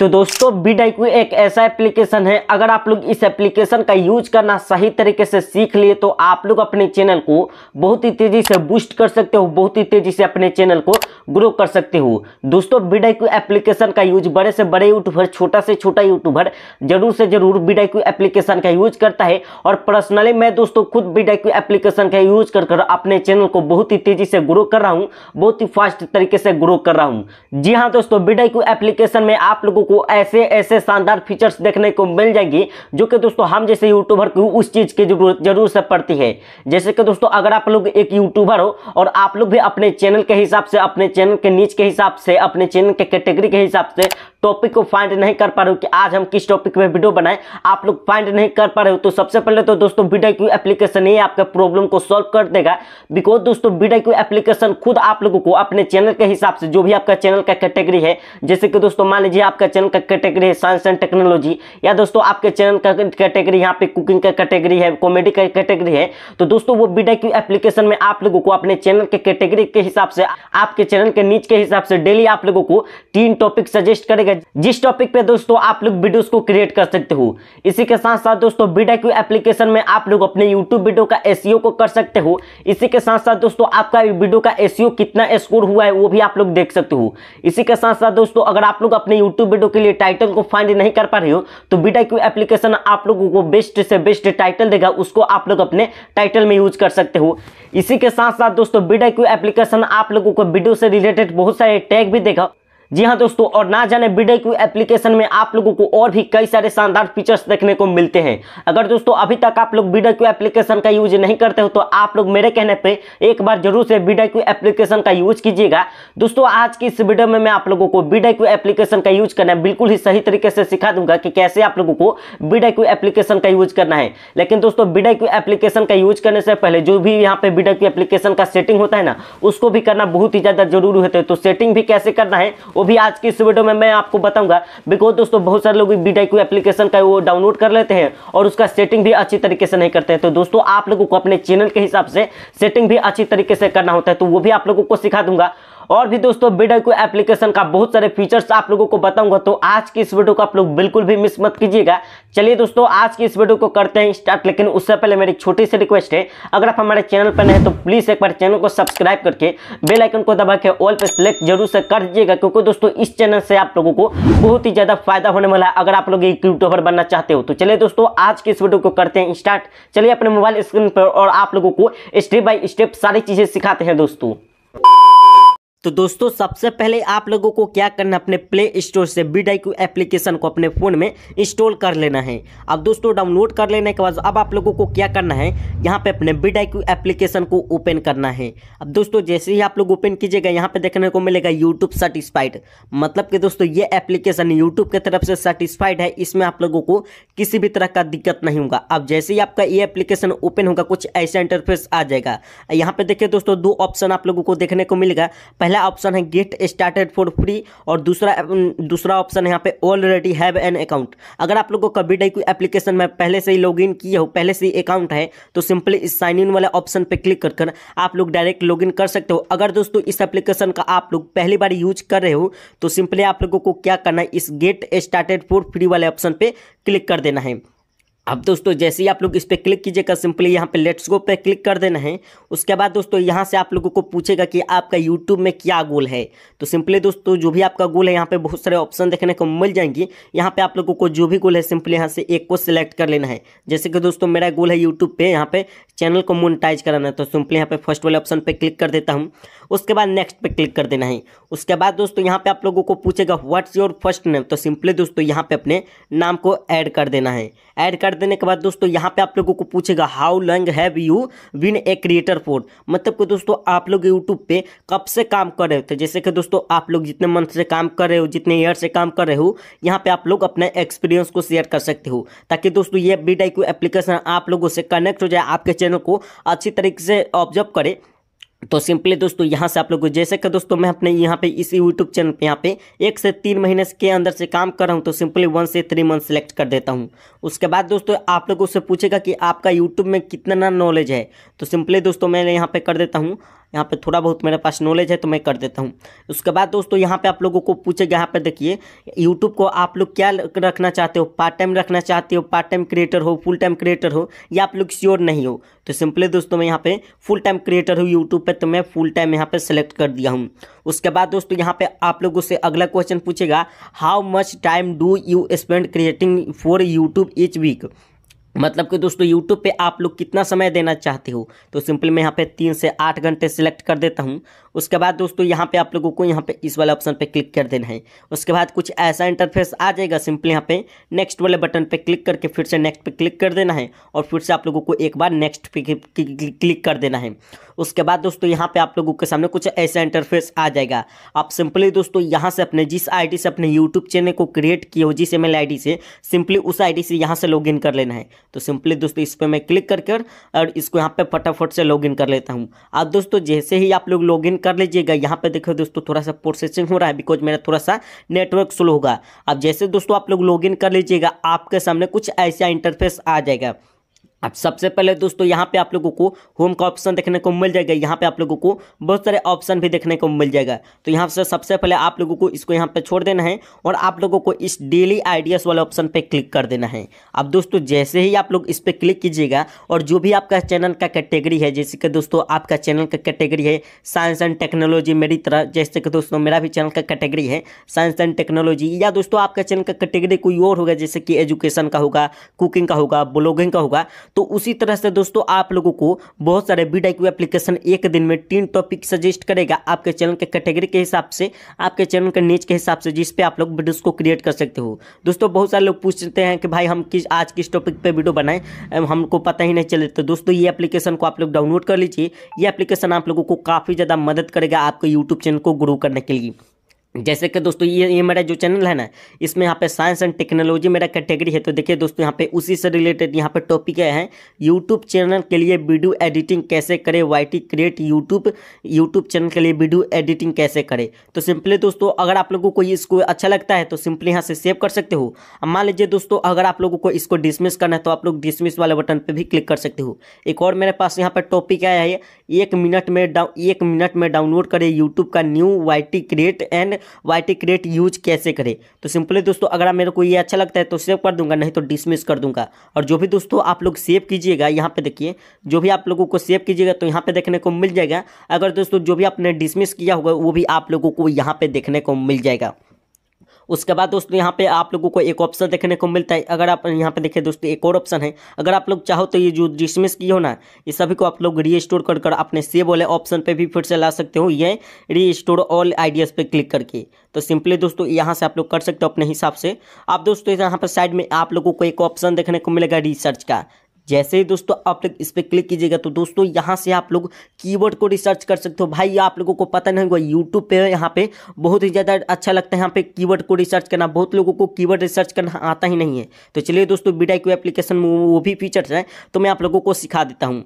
तो दोस्तों बी एक ऐसा एप्लीकेशन है अगर आप लोग इस एप्लीकेशन का यूज करना सही तरीके से सीख लिए तो आप लोग अपने चैनल को बहुत ही तेजी से बूस्ट कर सकते हो बहुत ही तेजी से अपने चैनल को ग्रो कर सकते हो दोस्तों क्यू एप्लीकेशन का यूज बड़े से बड़े यूट्यूबर छोटा से छोटा यूट्यूबर जरूर से जरूर क्यू एप्लीकेशन का यूज करता है और पर्सनली मैं दोस्तों खुद क्यू एप्लीकेशन का यूज कर कर अपने चैनल को बहुत ही तेजी से ग्रो कर रहा हूँ बहुत ही फास्ट तरीके से ग्रो कर रहा हूँ जी हाँ दोस्तों क्यू एप्लीकेशन में आप लोगों को ऐसे ऐसे शानदार फीचर्स देखने को मिल जाएंगे जो कि दोस्तों हम जैसे यूट्यूबर को उस चीज़ की जरूरत जरूर से पड़ती है जैसे कि दोस्तों अगर आप लोग एक यूट्यूबर हो और आप लोग भी अपने चैनल के हिसाब से अपने चिन्ह के नीच के हिसाब से अपने चिन्ह के कैटेगरी के हिसाब से टॉपिक को फाइंड नहीं कर पा रहे हो कि आज हम किस टॉपिक में वीडियो बनाएं आप लोग फाइंड नहीं कर पा रहे हो तो सबसे पहले तो दोस्तों वीडियो क्यू एप्लीकेशन ही आपका प्रॉब्लम को सॉल्व कर देगा बिकॉज दोस्तों वीडियो क्यू एप्लीकेशन खुद आप लोगों को अपने चैनल के हिसाब से जो भी आपका चैनल का कैटेगरी है जैसे कि दोस्तों मान लीजिए आपका चैनल का कैटेगरी है साइंस एंड टेक्नोलॉजी या दोस्तों आपके चैनल का कैटेगरी यहाँ पे कुकिंग का कैटेगरी है कॉमेडी का कैटेगरी है तो दोस्तों वो बीटा क्यू एप्लीकेशन में आप लोगों को अपने चैनल के कैटेगरी के हिसाब से आपके चैनल के नीच के हिसाब से डेली आप लोगों को तीन टॉपिक सजेस्ट करेगा सकते हैं जिस टॉपिक पे दोस्तों आप लोग वीडियोस को क्रिएट कर सकते हो इसी के साथ साथ दोस्तों बीटा क्यू एप्लीकेशन में आप लोग अपने यूट्यूब वीडियो का एस e को कर सकते हो इसी के साथ साथ दोस्तों आपका वीडियो का एस e कितना स्कोर हुआ है वो भी आप लोग देख सकते हो इसी के साथ साथ दोस्तों अगर आप लोग अपने यूट्यूब वीडियो के लिए टाइटल को फाइंड नहीं कर पा रहे हो तो बीटा क्यू एप्लीकेशन आप लोगों को बेस्ट से बेस्ट टाइटल देगा उसको आप लोग अपने टाइटल में यूज कर सकते हो इसी के साथ साथ दोस्तों बीटा क्यू एप्लीकेशन आप लोगों को वीडियो से रिलेटेड बहुत सारे टैग भी देगा जी हाँ दोस्तों और ना जाने बीडे क्यू एप्लीकेशन में आप लोगों को और भी कई सारे शानदार फीचर्स देखने को मिलते हैं अगर दोस्तों अभी तक आप लोग बीडे क्यू एप्लीकेशन का यूज नहीं करते हो तो आप लोग मेरे कहने पे एक बार जरूर से बीडे क्यू एप्लीकेशन का यूज कीजिएगा दोस्तों आज की इस वीडियो में मैं आप लोगों को बीडे क्यू एप्लीकेशन का यूज करना बिल्कुल ही सही तरीके से सिखा दूंगा कि कैसे आप लोगों को बीडे क्यू एप्लीकेशन का यूज करना है लेकिन दोस्तों बीडे क्यू एप्लीकेशन का यूज करने से पहले जो भी यहाँ पे बीडे क्यू एप्लीकेशन का सेटिंग होता है ना उसको भी करना बहुत ही ज़्यादा जरूरी होता है तो सेटिंग भी कैसे करना है वो भी आज की इस वीडियो में मैं आपको बताऊंगा बिकॉज दोस्तों बहुत सारे लोग बी टाइक एप्लीकेशन का वो डाउनलोड कर लेते हैं और उसका सेटिंग भी अच्छी तरीके से नहीं करते हैं तो दोस्तों आप लोगों को अपने चैनल के हिसाब से सेटिंग भी अच्छी तरीके से करना होता है तो वो भी आप लोगों को सिखा दूंगा और भी दोस्तों बिडर को एप्लीकेशन का बहुत सारे फीचर्स आप लोगों को बताऊंगा तो आज की इस वीडियो को आप लोग बिल्कुल भी मिस मत कीजिएगा चलिए दोस्तों आज की इस वीडियो को करते हैं स्टार्ट लेकिन उससे पहले मेरी छोटी सी रिक्वेस्ट है अगर आप हमारे चैनल पर नहीं तो प्लीज़ एक बार चैनल को सब्सक्राइब करके बेलाइकन को दबा के ऑल पर सिलेक्ट जरूर से कर दीजिएगा क्योंकि दोस्तों इस चैनल से आप लोगों को बहुत ही ज़्यादा फायदा होने वाला है अगर आप लोग एक यूट्यूबर बनना चाहते हो तो चलिए दोस्तों आज की इस वीडियो को करते हैं स्टार्ट चलिए अपने मोबाइल स्क्रीन पर और आप लोगों को स्टेप बाई स्टेप सारी चीज़ें सिखाते हैं दोस्तों तो दोस्तों सबसे पहले आप लोगों को क्या करना है अपने प्ले स्टोर से बी डाई एप्लीकेशन को अपने फ़ोन में इंस्टॉल कर लेना है अब दोस्तों डाउनलोड कर लेने के बाद अब आप लोगों को क्या करना है यहाँ पे अपने बी डाई एप्लीकेशन को ओपन करना है अब दोस्तों जैसे ही आप लोग ओपन कीजिएगा यहाँ पे देखने को मिलेगा यूट्यूब सर्टिस्फाइड मतलब कि दोस्तों ये एप्लीकेशन यूट्यूब की तरफ से सर्टिस्फाइड है इसमें आप लोगों को किसी भी तरह का दिक्कत नहीं होगा अब जैसे ही आपका ये एप्लीकेशन ओपन होगा कुछ ऐसा इंटरफेस आ जाएगा यहाँ पर देखिए दोस्तों दो ऑप्शन आप लोगों को देखने को मिलेगा पहला पहला ऑप्शन है गेट स्टार्टेड फॉर फ्री और दूसरा दूसरा ऑप्शन है यहाँ पे ऑलरेडी हैव एन अकाउंट अगर आप लोग को कभी डाई कोई एप्लीकेशन में पहले से ही लॉग इन किए हो पहले से ही अकाउंट है तो सिंपली इस साइन इन वाले ऑप्शन पर क्लिक कर कर आप लोग डायरेक्ट लॉग इन कर सकते हो अगर दोस्तों इस एप्लीकेशन का आप लोग पहली बार यूज कर रहे हो तो सिंपली आप लोगों को क्या करना है इस गेट स्टार्टेड फॉर फ्री वाले ऑप्शन पर क्लिक कर देना है अब दोस्तों जैसे ही आप लोग इस पर क्लिक कीजिएगा सिंपली यहाँ पे लेट्स गो पे क्लिक कर देना है उसके बाद दोस्तों यहाँ से आप लोगों को पूछेगा कि आपका यूट्यूब में क्या गोल है तो सिंपली दोस्तों जो भी आपका गोल है यहाँ पे बहुत सारे ऑप्शन देखने को मिल जाएंगे यहाँ पे आप लोगों को जो भी गोल है सिंपली यहाँ से एक को सिलेक्ट कर लेना है जैसे कि दोस्तों मेरा गोल है यूट्यूब पर यहाँ पे चैनल को मोनिटाइज कराना है तो सिंपली यहाँ पे फर्स्ट वाले ऑप्शन पर क्लिक कर देता हूँ उसके बाद नेक्स्ट पर क्लिक कर देना है उसके बाद दोस्तों यहाँ पर आप लोगों को पूछेगा व्हाट्स योर फर्स्ट नेम तो सिंपली दोस्तों यहाँ पर अपने नाम को ऐड कर देना है ऐड कर देने के बाद दोस्तों यहाँ पे आप लोगों को पूछेगा how long have you been a creator for मतलब कि दोस्तों आप लोग यूट्यूब पे कब से काम कर रहे थे जैसे कि दोस्तों आप लोग जितने मंथ से काम कर रहे हो जितने ईयर से काम कर रहे हो यहाँ पे आप लोग अपने एक्सपीरियंस को शेयर कर सकते हो ताकि दोस्तों ये बी एप्लीकेशन आप लोगों से कनेक्ट हो जाए आपके चैनल को अच्छी तरीके से ऑब्जर्व करे तो सिंपली दोस्तों यहाँ से आप लोग को जैसे कि दोस्तों मैं अपने यहाँ पे इसी यूट्यूब चैनल पे यहाँ पे एक से तीन महीने के अंदर से काम कर रहा हूँ तो सिंपली वन से थ्री मंथ सेलेक्ट कर देता हूँ उसके बाद दोस्तों आप लोग उससे पूछेगा कि आपका यूट्यूब में कितना नॉलेज है तो सिंपली दोस्तों मैं यहाँ पर कर देता हूँ यहाँ पे थोड़ा बहुत मेरे पास नॉलेज है तो मैं कर देता हूँ उसके बाद दोस्तों यहाँ पे आप लोगों को पूछेगा यहाँ पे देखिए यूट्यूब को आप लोग क्या रखना चाहते हो पार्ट टाइम रखना चाहते हो पार्ट टाइम क्रिएटर हो फुल टाइम क्रिएटर हो या आप लोग श्योर नहीं हो तो सिंपली दोस्तों मैं यहाँ पे फुल टाइम क्रिएटर हूँ यूट्यूब पे तो मैं फुल टाइम यहाँ पे सेलेक्ट कर दिया हूँ उसके बाद दोस्तों यहाँ पे आप लोगों से अगला क्वेश्चन पूछेगा how much time do you spend creating for YouTube each week मतलब कि दोस्तों यूट्यूब पे आप लोग कितना समय देना चाहते हो तो सिंपल मैं यहाँ पे तीन से आठ घंटे सिलेक्ट कर देता हूँ उसके बाद दोस्तों यहाँ पे आप लोगों को यहाँ पे इस वाले ऑप्शन पे क्लिक कर देना है उसके बाद कुछ ऐसा इंटरफेस आ जाएगा सिंपल यहाँ पे नेक्स्ट वाले बटन पे क्लिक करके फिर से नेक्स्ट पे क्लिक कर देना है और फिर से आप लोगों को एक बार नेक्स्ट पे क्लिक कर देना है उसके बाद दोस्तों यहाँ पे आप लोगों के सामने कुछ ऐसा इंटरफेस आ जाएगा आप सिंपली दोस्तों यहाँ से अपने जिस आईडी से अपने यूट्यूब चैनल को क्रिएट किए हो जिस एम आई से सिंपली उस आईडी से यहाँ से लॉगिन कर लेना है तो सिंपली दोस्तों इस पर मैं क्लिक करके और इसको यहाँ पे फटाफट से लॉगिन कर लेता हूँ अब दोस्तों जैसे ही आप लोग लॉगिन कर लीजिएगा यहाँ पे देखो दोस्तों थोड़ा सा प्रोसेसिंग हो रहा है बिकॉज मेरा थोड़ा सा नेटवर्क स्लो होगा अब जैसे दोस्तों आप लोग लॉगिन कर लीजिएगा आपके सामने कुछ ऐसा इंटरफेस आ जाएगा अब सबसे पहले दोस्तों यहाँ पे आप लोगों को होम का ऑप्शन देखने को मिल जाएगा यहाँ पे आप लोगों को बहुत सारे ऑप्शन भी देखने को मिल जाएगा तो यहाँ से सबसे पहले आप लोगों को इसको यहाँ पे छोड़ देना है और आप लोगों को इस डेली आइडियाज़ वाले ऑप्शन पे क्लिक कर देना है अब दोस्तों जैसे ही आप लोग इस पर क्लिक कीजिएगा और जो भी आपका चैनल का कैटेगरी है जैसे कि दोस्तों आपका चैनल का कैटेगरी है साइंस एंड टेक्नोलॉजी मेरी तरह जैसे कि दोस्तों मेरा भी चैनल का कैटेगरी है साइंस एंड टेक्नोलॉजी या दोस्तों आपका चैनल का कैटेगरी कोई और होगा जैसे कि एजुकेशन का होगा कुकिंग का होगा ब्लॉगिंग का होगा तो उसी तरह से दोस्तों आप लोगों को बहुत सारे बी एप्लीकेशन एक दिन में तीन टॉपिक सजेस्ट करेगा आपके चैनल के कैटेगरी के हिसाब से आपके चैनल के नीच के हिसाब से जिसपे आप लोग वीडियोज़ को क्रिएट कर सकते हो दोस्तों बहुत सारे लोग पूछते हैं कि भाई हम किस आज किस टॉपिक पर वीडियो बनाए हमको पता ही नहीं चले तो दोस्तों ये एप्लीकेशन को आप लोग डाउनलोड कर लीजिए ये एप्लीकेशन आप लोगों को काफ़ी ज़्यादा मदद करेगा आपके यूट्यूब चैनल को ग्रो करने के लिए जैसे कि दोस्तों ये ये मेरा जो चैनल है ना इसमें यहाँ पे साइंस एंड टेक्नोलॉजी मेरा कैटेगरी है तो देखिए दोस्तों यहाँ पे उसी से रिलेटेड यहाँ पे टॉपिक है यूट्यूब चैनल के लिए वीडियो एडिटिंग कैसे करें Y T create YouTube YouTube channel के लिए वीडियो एडिटिंग कैसे करें तो सिंपली दोस्तों अगर आप लोगों को इसको अच्छा लगता है तो सिंपली यहाँ से सेव कर सकते हो मान लीजिए दोस्तों अगर आप लोगों को इसको डिसमिस करना है तो आप लोग डिसमिस वाले बटन पर भी क्लिक कर सकते हो एक और मेरे पास यहाँ पर टॉपिक आया है एक मिनट में डाउन एक मिनट में डाउनलोड करें यूट्यूब का new Y create and YT create use कैसे करें तो सिंपली दोस्तों अगर मेरे को ये अच्छा लगता है तो सेव कर दूंगा नहीं तो डिसमिस कर दूंगा और जो भी दोस्तों आप लोग सेव कीजिएगा यहाँ पे देखिए जो भी आप लोगों को सेव कीजिएगा तो यहाँ पे देखने को मिल जाएगा अगर दोस्तों जो भी आपने डिसमिस किया होगा वो भी आप लोगों को यहाँ पे देखने को मिल जाएगा उसके बाद दोस्तों यहाँ पे आप लोगों को एक ऑप्शन देखने को मिलता है अगर आप यहाँ पे देखें दोस्तों एक और ऑप्शन है अगर आप लोग चाहो तो ये जो डिसमिस की हो ना ये सभी को आप लोग स्टोर कर कर अपने सेव वाले ऑप्शन पे भी फिर से ला सकते हो ये री स्टोर ऑल आइडियाज़ पे क्लिक करके तो सिंपली दोस्तों यहाँ से आप लोग कर सकते हो अपने हिसाब से आप दोस्तों यहाँ पर साइड में आप लोगों को एक ऑप्शन देखने को मिलेगा रिसर्च का जैसे ही दोस्तों आप लोग इस पर क्लिक कीजिएगा तो दोस्तों यहाँ से आप लोग कीवर्ड को रिसर्च कर सकते हो भाई आप लोगों को पता नहीं होगा यूट्यूब पे यहाँ पे बहुत ही ज़्यादा अच्छा लगता है यहाँ पे कीवर्ड को रिसर्च करना बहुत लोगों को कीवर्ड रिसर्च करना आता ही नहीं है तो चलिए दोस्तों बीडाई को एप्लीकेशन वो भी फीचर्स हैं तो मैं आप लोगों को सिखा देता हूँ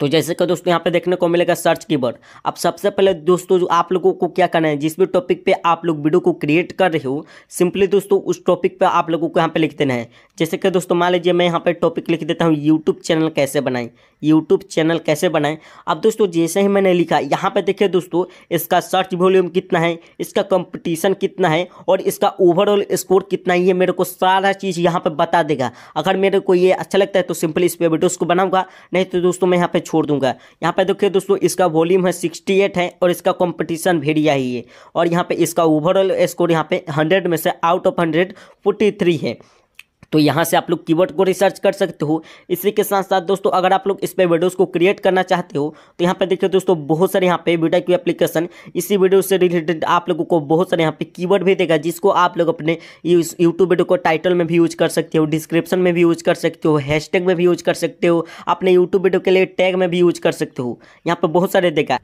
तो जैसे कि दोस्तों यहाँ पे देखने को मिलेगा सर्च कीवर्ड अब सबसे पहले दोस्तों जो आप लोगों को क्या करना है जिस भी टॉपिक पे आप लोग वीडियो को क्रिएट कर रहे हो सिंपली दोस्तों उस टॉपिक पे आप लोगों को यहाँ पे लिख देना है जैसे कि दोस्तों मान लीजिए मैं यहाँ पे टॉपिक लिख देता हूँ यूट्यूब चैनल कैसे बनाएं यूट्यूब चैनल कैसे बनाएं अब दोस्तों जैसे ही मैंने लिखा यहाँ पर देखिए दोस्तों इसका सर्च वॉल्यूम कितना है इसका कॉम्पिटिशन कितना है और इसका ओवरऑल स्कोर कितना है ये मेरे को सारा चीज़ यहाँ पर बता देगा अगर मेरे को ये अच्छा लगता है तो सिंपली इस पर वीडियोज़ को बनाऊंगा नहीं तो दोस्तों मैं यहाँ पर छोड़ दूंगा यहाँ पे देखिए दोस्तों इसका वॉल्यूम है सिक्सटी एट है और इसका कंपटीशन भेड़िया ही है और यहाँ पे इसका ओवरऑल स्कोर यहाँ पे हंड्रेड में से out of hundred forty three है तो यहाँ से आप लोग कीवर्ड को रिसर्च कर सकते हो इसी के साथ साथ दोस्तों अगर आप लोग इस पर वीडियोस को क्रिएट करना चाहते हो तो यहाँ पर देखिए दोस्तों बहुत सारे यहाँ पे वीडियो की एप्लीकेशन इसी वीडियो से रिलेटेड आप लोगों को बहुत सारे यहाँ पे कीवर्ड भी देगा जिसको आप लोग अपने यूट्यूब वीडियो को टाइटल में भी यूज कर सकते हो डिस्क्रिप्शन में भी यूज कर सकते हो हैशटैग में भी यूज कर सकते हो अपने यूट्यूब वीडियो के लिए टैग में भी यूज कर सकते हो यहाँ पर बहुत सारे देगा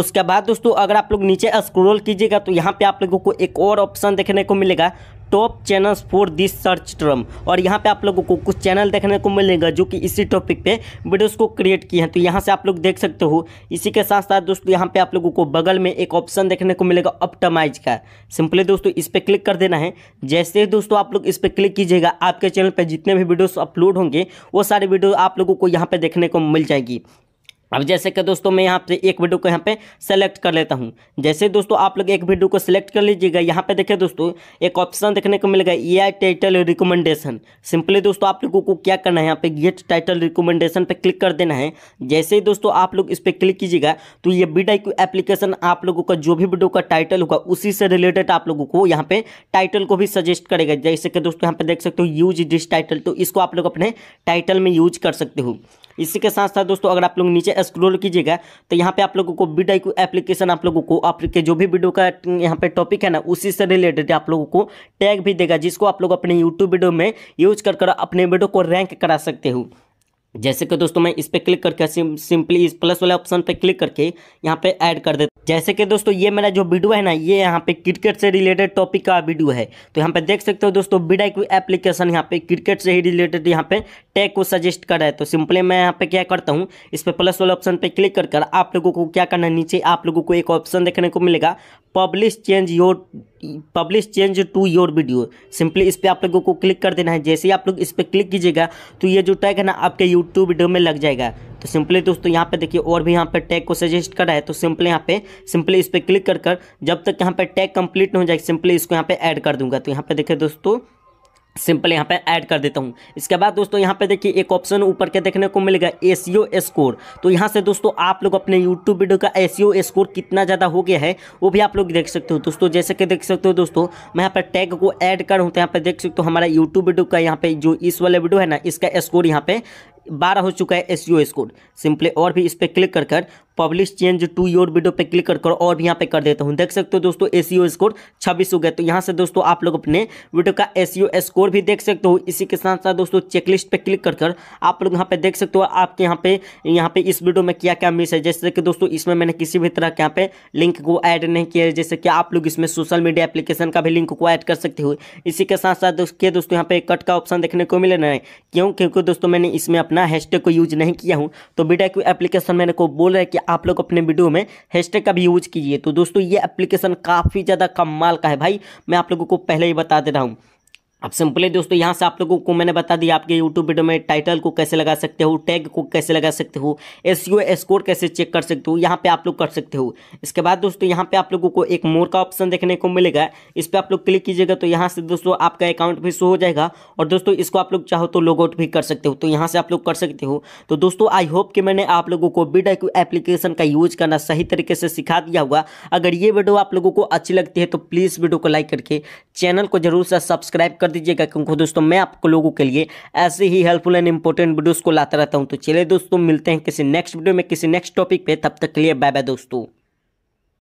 उसके बाद दोस्तों अगर आप लोग नीचे स्क्रॉल कीजिएगा तो यहाँ पे आप लोगों को एक और ऑप्शन देखने को मिलेगा top channels for this search term और यहाँ पे आप लोगों को कुछ चैनल देखने को मिलेगा जो कि इसी टॉपिक पे वीडियोस को क्रिएट किए हैं तो यहाँ से आप लोग देख सकते हो इसी के साथ साथ दोस्तों यहाँ पे आप लोगों को बगल में एक ऑप्शन देखने को मिलेगा ऑप्टमाइज का सिंपली दोस्तों इस पर क्लिक कर देना है जैसे ही दोस्तों आप लोग इस पर क्लिक कीजिएगा आपके चैनल पर जितने भी वीडियोज़ अपलोड होंगे वो सारे वीडियो आप लोगों को यहाँ पर देखने को मिल जाएगी अब जैसे कि दोस्तों मैं यहाँ पे एक वीडियो को यहाँ पे सेलेक्ट कर लेता हूँ जैसे दोस्तों आप लोग एक वीडियो को सिलेक्ट कर लीजिएगा यहाँ पे देखिए दोस्तों एक ऑप्शन देखने को मिलेगा A I title recommendation simply दोस्तों आप लोगों को क्या करना है यहाँ पे गेट टाइटल रिकमेंडेशन पे क्लिक कर देना है जैसे ही दोस्तों आप लोग इस पर क्लिक कीजिएगा तो ये बी एप्लीकेशन आप लोगों का जो भी वीडियो का टाइटल होगा उसी से रिलेटेड आप लोगों को यहाँ पे टाइटल को भी सजेस्ट करेगा जैसे कि दोस्तों यहाँ पे देख सकते हो यूज दिस टाइटल तो इसको आप लोग अपने टाइटल में यूज कर सकते हो इसी के साथ साथ दोस्तों अगर आप लोग नीचे स्क्रोल कीजिएगा तो यहाँ पे आप लोगों को बी डाई एप्लीकेशन आप लोगों को आपके जो भी वीडियो का अं, यहाँ पे टॉपिक है ना उसी से रिलेटेड आप लोगों को टैग भी देगा जिसको आप लोग अपने यूट्यूब वीडियो में यूज कर कर अपने वीडियो को रैंक करा सकते हो जैसे कि दोस्तों मैं इस पर क्लिक करके सिंपली इस प्लस वाले ऑप्शन पे क्लिक करके यहाँ पे ऐड कर देता जैसे कि दोस्तों ये मेरा जो वीडियो है ना ये यहाँ पे क्रिकेट से रिलेटेड टॉपिक का वीडियो है तो यहाँ पे देख सकते हो दोस्तों बिडा एप्लीकेशन यहाँ पे क्रिकेट से ही रिलेटेड यहाँ पे टैग को सजेस्ट कर रहा है तो सिंपली मैं यहाँ पे क्या करता हूँ इस पर प्लस वाले ऑप्शन पे क्लिक कर कर आप लोगों को क्या करना है नीचे आप लोगों को एक ऑप्शन देखने को मिलेगा publish change your publish change to your video simply इस पर आप लोगों को क्लिक कर देना है जैसे ही आप लोग इस पर क्लिक कीजिएगा तो ये जो टैग है ना आपके यूट्यूब वीडियो में लग जाएगा तो सिंपली दोस्तों यहाँ पे देखिए और भी यहाँ पे टैग को सजेस्ट कर रहा है तो सिंपली यहाँ पे सिंपली इस पर क्लिक कर कर जब तक यहाँ पे टैग कंप्लीट हो जाए सिंपली इसको यहाँ पे ऐड कर दूंगा तो यहाँ पे देखिए दोस्तों सिंपल यहाँ पे ऐड कर देता हूँ इसके बाद दोस्तों यहाँ पे देखिए एक ऑप्शन ऊपर के देखने को मिलेगा एस स्कोर तो यहाँ से दोस्तों आप लोग अपने यूट्यूब वीडियो का एस स्कोर कितना ज़्यादा हो गया है वो भी आप लोग देख सकते हो दोस्तों जैसे कि देख सकते हो दोस्तों मैं यहाँ पर टैग को ऐड कर हूँ तो यहाँ पर देख सकते हो हमारा यूट्यूब वीडियो का यहाँ पे जो इस वाले वीडियो है ना इसका स्कोर यहाँ पे बारह हो चुका है एस यू स्कोर सिंपली और भी इस पर क्लिक कर कर publish change to your video पे क्लिक कर और भी यहाँ पे कर देता हूँ देख सकते हो दोस्तों एस स्कोर छब्बीस हो गया तो यहाँ से दोस्तों आप लोग अपने वीडियो का एस स्कोर भी देख सकते हो इसी के साथ साथ दोस्तों चेकलिस्ट पे क्लिक कर कर आप लोग यहाँ पे देख सकते हो आपके यहाँ पे यहाँ पे इस वीडियो में क्या क्या मिस है जैसे कि दोस्तों इसमें मैंने किसी भी तरह के यहाँ पे लिंक को ऐड नहीं किया है जैसे कि आप लोग इसमें सोशल मीडिया एप्लीकेशन का भी लिंक को ऐड कर सकते हो इसी के साथ साथ दोस्तों यहाँ पे कट का ऑप्शन देखने को मिले ना क्यों क्योंकि दोस्तों मैंने इसमें अपना बिना हैशटैग को यूज नहीं किया हूँ तो बेटा एक एप्लीकेशन मैंने को बोल रहा है कि आप लोग अपने वीडियो में हैशटैग का भी यूज कीजिए तो दोस्तों ये एप्लीकेशन काफ़ी ज़्यादा कमाल का है भाई मैं आप लोगों को पहले ही बता दे रहा हूँ अब सिंपली दोस्तों यहाँ से आप लोगों को मैंने बता दिया आपके यूट्यूब वीडियो में टाइटल को कैसे लगा सकते हो टैग को कैसे लगा सकते हो एस यू स्कोर कैसे चेक कर सकते हो यहाँ पे आप लोग कर सकते हो इसके बाद दोस्तों यहाँ पे आप लोगों को एक मोर का ऑप्शन देखने को मिलेगा इस पर आप लोग क्लिक कीजिएगा तो यहाँ से दोस्तों आपका अकाउंट भी शो हो जाएगा और दोस्तों इसको आप लोग चाहो तो लॉग आउट भी कर सकते हो तो यहाँ से आप लोग कर सकते हो तो दोस्तों आई होप कि मैंने आप लोगों को बीड एप्लीकेशन का यूज करना सही तरीके से सिखा दिया हुआ अगर ये वीडियो आप लोगों को अच्छी लगती है तो प्लीज़ वीडियो को लाइक करके चैनल को जरूर से सब्सक्राइब कर दीजिएगा क्योंकि दोस्तों मैं आप लोगों के लिए ऐसे ही हेल्पफुल एंड इंपॉर्टेंट वीडियोज़ को लाता रहता हूँ तो चलिए दोस्तों मिलते हैं किसी नेक्स्ट वीडियो में किसी नेक्स्ट टॉपिक पर तब तक के लिए बाय बाय दोस्तों